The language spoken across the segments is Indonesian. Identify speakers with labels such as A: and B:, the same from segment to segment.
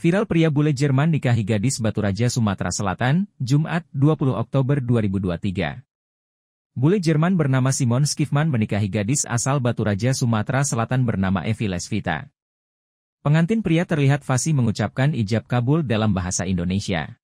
A: Viral pria bule Jerman nikahi gadis Batu Raja Sumatera Selatan, Jumat, 20 Oktober 2023. Bule Jerman bernama Simon Skifman menikahi gadis asal Batu Raja Sumatera Selatan bernama Evi Lesvita. Pengantin pria terlihat fasih mengucapkan ijab kabul dalam bahasa Indonesia.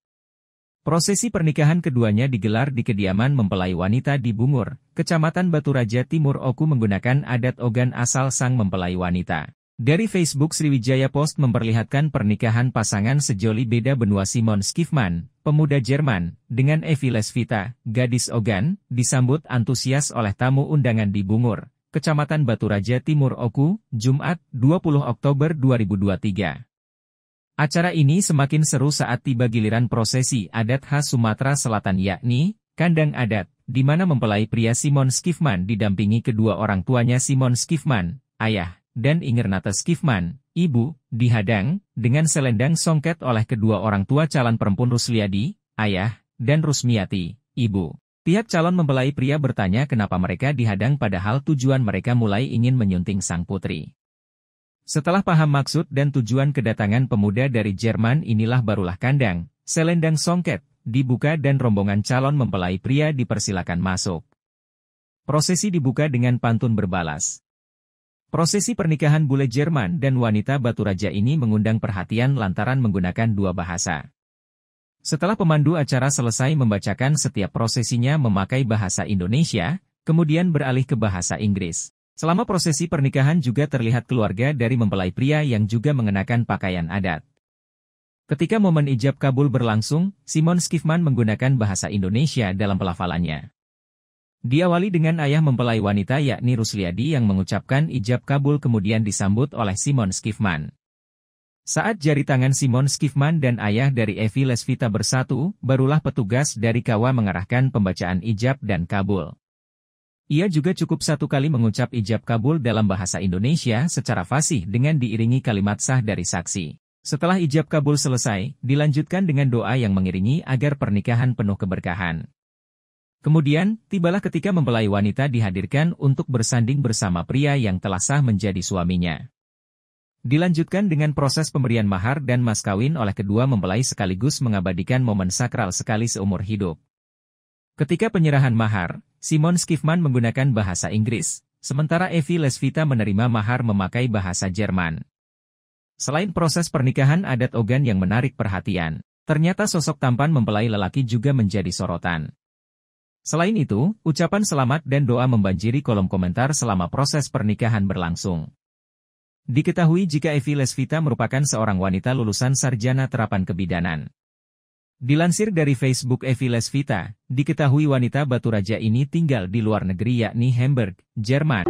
A: Prosesi pernikahan keduanya digelar di kediaman mempelai wanita di Bungur, Kecamatan Batu Raja Timur Oku menggunakan adat ogan asal sang mempelai wanita. Dari Facebook Sriwijaya Post memperlihatkan pernikahan pasangan sejoli beda benua Simon Skifman, pemuda Jerman, dengan Evi Lesvita, gadis Ogan, disambut antusias oleh tamu undangan di Bungur, Kecamatan Batu Raja Timur Oku, Jumat, 20 Oktober 2023. Acara ini semakin seru saat tiba giliran prosesi adat khas Sumatera Selatan yakni, Kandang Adat, di mana mempelai pria Simon Skifman didampingi kedua orang tuanya Simon Skifman, ayah, dan Ingernata Skifman, ibu, dihadang, dengan selendang songket oleh kedua orang tua calon perempuan Rusliadi, ayah, dan Rusmiati, ibu. Pihak calon membelai pria bertanya kenapa mereka dihadang padahal tujuan mereka mulai ingin menyunting sang putri. Setelah paham maksud dan tujuan kedatangan pemuda dari Jerman inilah barulah kandang, selendang songket, dibuka dan rombongan calon mempelai pria dipersilakan masuk. Prosesi dibuka dengan pantun berbalas. Prosesi pernikahan bule Jerman dan wanita Batu Raja ini mengundang perhatian lantaran menggunakan dua bahasa. Setelah pemandu acara selesai membacakan setiap prosesinya memakai bahasa Indonesia, kemudian beralih ke bahasa Inggris. Selama prosesi pernikahan juga terlihat keluarga dari mempelai pria yang juga mengenakan pakaian adat. Ketika momen ijab kabul berlangsung, Simon Skifman menggunakan bahasa Indonesia dalam pelafalannya. Diawali dengan ayah mempelai wanita yakni Rusliadi yang mengucapkan ijab kabul kemudian disambut oleh Simon Skifman. Saat jari tangan Simon Skifman dan ayah dari Evi Lesvita bersatu, barulah petugas dari Kawa mengarahkan pembacaan ijab dan kabul. Ia juga cukup satu kali mengucap ijab kabul dalam bahasa Indonesia secara fasih dengan diiringi kalimat sah dari saksi. Setelah ijab kabul selesai, dilanjutkan dengan doa yang mengiringi agar pernikahan penuh keberkahan. Kemudian, tibalah ketika mempelai wanita dihadirkan untuk bersanding bersama pria yang telah sah menjadi suaminya. Dilanjutkan dengan proses pemberian mahar dan mas kawin oleh kedua mempelai sekaligus mengabadikan momen sakral sekali seumur hidup. Ketika penyerahan mahar, Simon Skiffman menggunakan bahasa Inggris, sementara Evi Lesvita menerima mahar memakai bahasa Jerman. Selain proses pernikahan adat Ogan yang menarik perhatian, ternyata sosok tampan mempelai lelaki juga menjadi sorotan. Selain itu, ucapan selamat dan doa membanjiri kolom komentar selama proses pernikahan berlangsung. Diketahui jika Evi Lesvita merupakan seorang wanita lulusan sarjana terapan kebidanan. Dilansir dari Facebook Evi Lesvita, diketahui wanita batu raja ini tinggal di luar negeri yakni Hamburg, Jerman.